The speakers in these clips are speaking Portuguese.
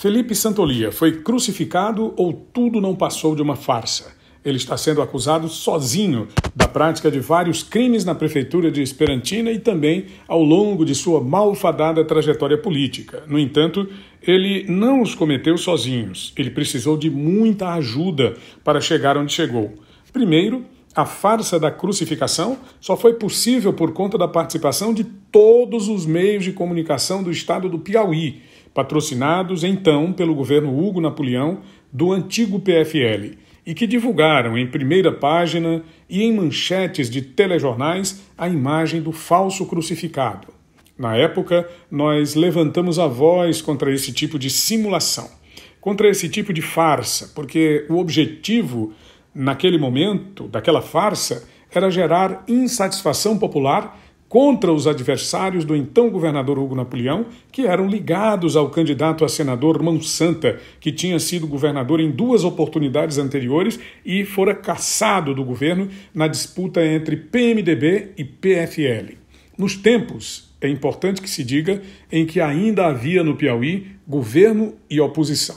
Felipe Santolia foi crucificado ou tudo não passou de uma farsa? Ele está sendo acusado sozinho da prática de vários crimes na prefeitura de Esperantina e também ao longo de sua malfadada trajetória política. No entanto, ele não os cometeu sozinhos. Ele precisou de muita ajuda para chegar onde chegou. Primeiro, a farsa da crucificação só foi possível por conta da participação de todos os meios de comunicação do estado do Piauí patrocinados então pelo governo Hugo Napoleão do antigo PFL e que divulgaram em primeira página e em manchetes de telejornais a imagem do falso crucificado. Na época, nós levantamos a voz contra esse tipo de simulação, contra esse tipo de farsa, porque o objetivo naquele momento daquela farsa era gerar insatisfação popular contra os adversários do então governador Hugo Napoleão, que eram ligados ao candidato a senador Mão Santa, que tinha sido governador em duas oportunidades anteriores e fora caçado do governo na disputa entre PMDB e PFL. Nos tempos, é importante que se diga, em que ainda havia no Piauí governo e oposição.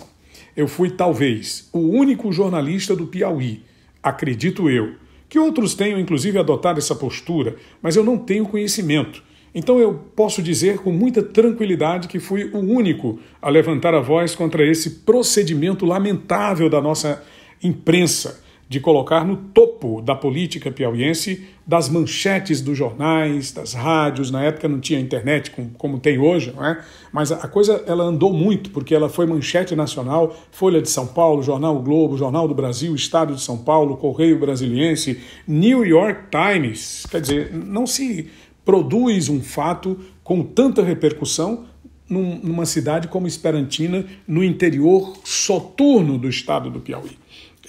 Eu fui talvez o único jornalista do Piauí, acredito eu, que outros tenham inclusive adotado essa postura, mas eu não tenho conhecimento. Então eu posso dizer com muita tranquilidade que fui o único a levantar a voz contra esse procedimento lamentável da nossa imprensa de colocar no topo da política piauiense, das manchetes dos jornais, das rádios. Na época não tinha internet como, como tem hoje, não é? Mas a coisa ela andou muito, porque ela foi manchete nacional, Folha de São Paulo, Jornal o Globo, Jornal do Brasil, Estado de São Paulo, Correio Brasiliense, New York Times. Quer dizer, não se produz um fato com tanta repercussão num, numa cidade como Esperantina, no interior soturno do estado do Piauí.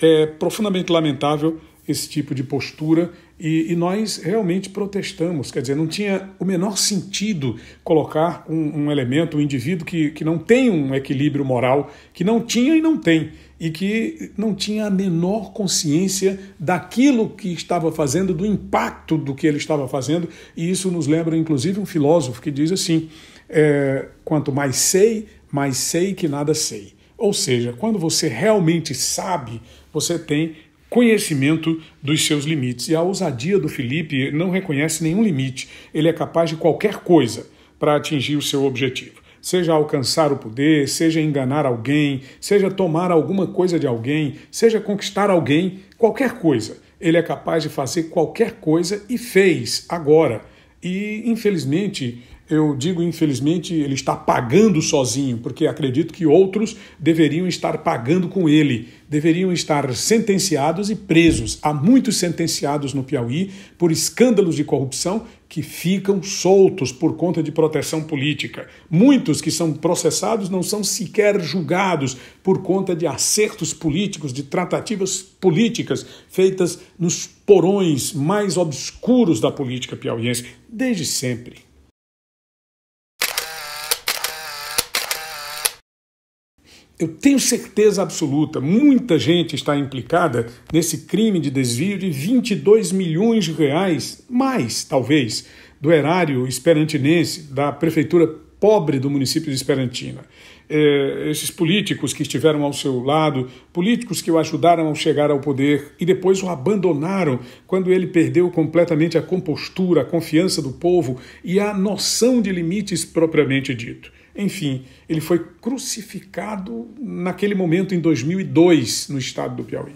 É profundamente lamentável esse tipo de postura e, e, nós realmente protestamos. Quer dizer, não tinha o menor sentido colocar um, um, elemento, um indivíduo que, que não tem um equilíbrio moral, que não tinha e não tem, e que não tinha a menor consciência daquilo que estava fazendo, do impacto do que ele estava fazendo. E isso nos lembra, inclusive, um filósofo que diz assim: é, quanto mais sei, mais sei que nada sei. Ou seja, quando você realmente sabe, você tem conhecimento dos seus limites. E a ousadia do Felipe não reconhece nenhum limite. Ele é capaz de qualquer coisa para atingir o seu objetivo. Seja alcançar o poder, seja enganar alguém, seja tomar alguma coisa de alguém, seja conquistar alguém, qualquer coisa. Ele é capaz de fazer qualquer coisa e fez agora. E, infelizmente, eu digo infelizmente, ele está pagando sozinho, porque acredito que outros deveriam estar pagando com ele, deveriam estar sentenciados e presos. Há muitos sentenciados no Piauí por escândalos de corrupção que ficam soltos por conta de proteção política. Muitos que são processados não são sequer julgados por conta de acertos políticos, de tratativas políticas feitas nos porões mais obscuros da política piauiense, desde sempre. Eu tenho certeza absoluta, muita gente está implicada nesse crime de desvio de 22 milhões de reais, mais talvez, do erário esperantinense, da prefeitura pobre do município de Esperantina. É, esses políticos que estiveram ao seu lado, políticos que o ajudaram a chegar ao poder e depois o abandonaram quando ele perdeu completamente a compostura, a confiança do povo e a noção de limites propriamente dito. Enfim, ele foi crucificado naquele momento, em 2002, no estado do Piauí.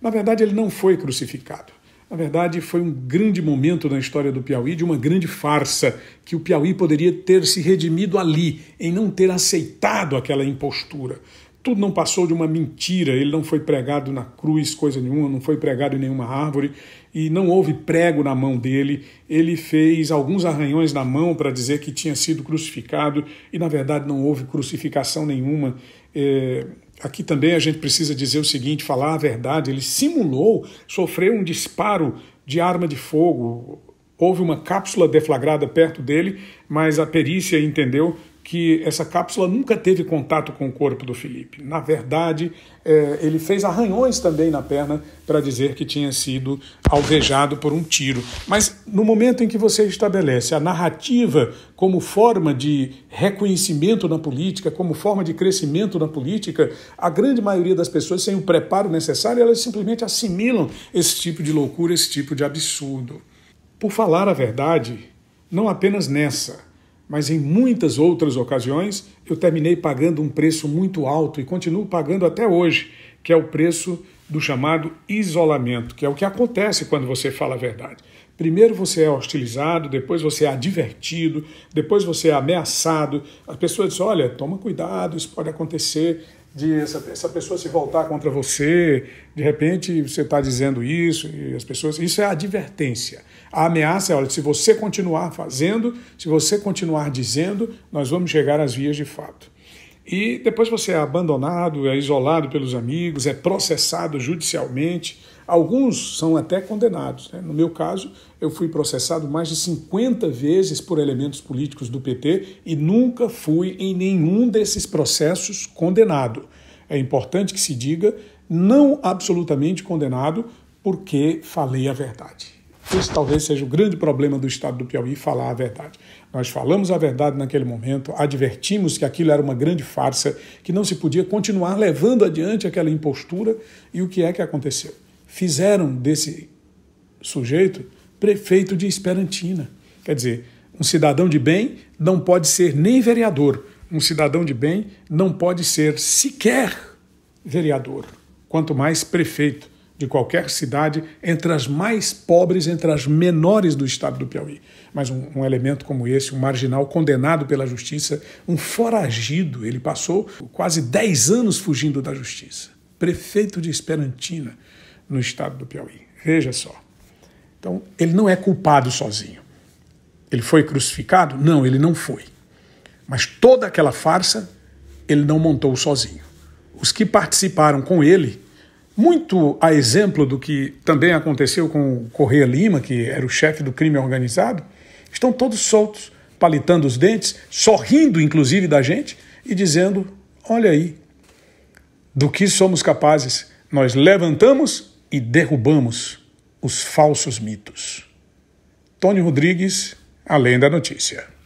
Na verdade, ele não foi crucificado. Na verdade, foi um grande momento na história do Piauí, de uma grande farsa, que o Piauí poderia ter se redimido ali, em não ter aceitado aquela impostura. Tudo não passou de uma mentira, ele não foi pregado na cruz, coisa nenhuma, não foi pregado em nenhuma árvore e não houve prego na mão dele. Ele fez alguns arranhões na mão para dizer que tinha sido crucificado e, na verdade, não houve crucificação nenhuma. É... Aqui também a gente precisa dizer o seguinte: falar a verdade. Ele simulou sofrer um disparo de arma de fogo. Houve uma cápsula deflagrada perto dele, mas a perícia entendeu que essa cápsula nunca teve contato com o corpo do Felipe. Na verdade, é, ele fez arranhões também na perna para dizer que tinha sido alvejado por um tiro. Mas no momento em que você estabelece a narrativa como forma de reconhecimento na política, como forma de crescimento na política, a grande maioria das pessoas, sem o preparo necessário, elas simplesmente assimilam esse tipo de loucura, esse tipo de absurdo. Por falar a verdade, não apenas nessa mas em muitas outras ocasiões eu terminei pagando um preço muito alto e continuo pagando até hoje, que é o preço do chamado isolamento, que é o que acontece quando você fala a verdade. Primeiro você é hostilizado, depois você é advertido, depois você é ameaçado. As pessoas dizem: olha, toma cuidado, isso pode acontecer de essa, essa pessoa se voltar contra você, de repente você está dizendo isso, e as pessoas. Isso é advertência. A ameaça é: olha, se você continuar fazendo, se você continuar dizendo, nós vamos chegar às vias de fato. E depois você é abandonado, é isolado pelos amigos, é processado judicialmente. Alguns são até condenados. Né? No meu caso, eu fui processado mais de 50 vezes por elementos políticos do PT e nunca fui em nenhum desses processos condenado. É importante que se diga, não absolutamente condenado, porque falei a verdade. Esse talvez seja o grande problema do Estado do Piauí falar a verdade. Nós falamos a verdade naquele momento, advertimos que aquilo era uma grande farsa, que não se podia continuar levando adiante aquela impostura, e o que é que aconteceu? Fizeram desse sujeito prefeito de Esperantina. Quer dizer, um cidadão de bem não pode ser nem vereador, um cidadão de bem não pode ser sequer vereador, quanto mais prefeito de qualquer cidade entre as mais pobres, entre as menores do estado do Piauí. Mas um, um, elemento como esse, um marginal condenado pela justiça, um foragido, ele passou quase 10 anos fugindo da justiça. Prefeito de Esperantina, no estado do Piauí. Veja só. Então, ele não é culpado sozinho. Ele foi crucificado? Não, ele não foi. Mas toda aquela farsa ele não montou sozinho. Os que participaram com ele muito a exemplo do que também aconteceu com o Correia Lima, que era o chefe do crime organizado, estão todos soltos, palitando os dentes, sorrindo inclusive da gente e dizendo: olha aí, do que somos capazes, nós levantamos e derrubamos os falsos mitos. Tony Rodrigues, além da notícia.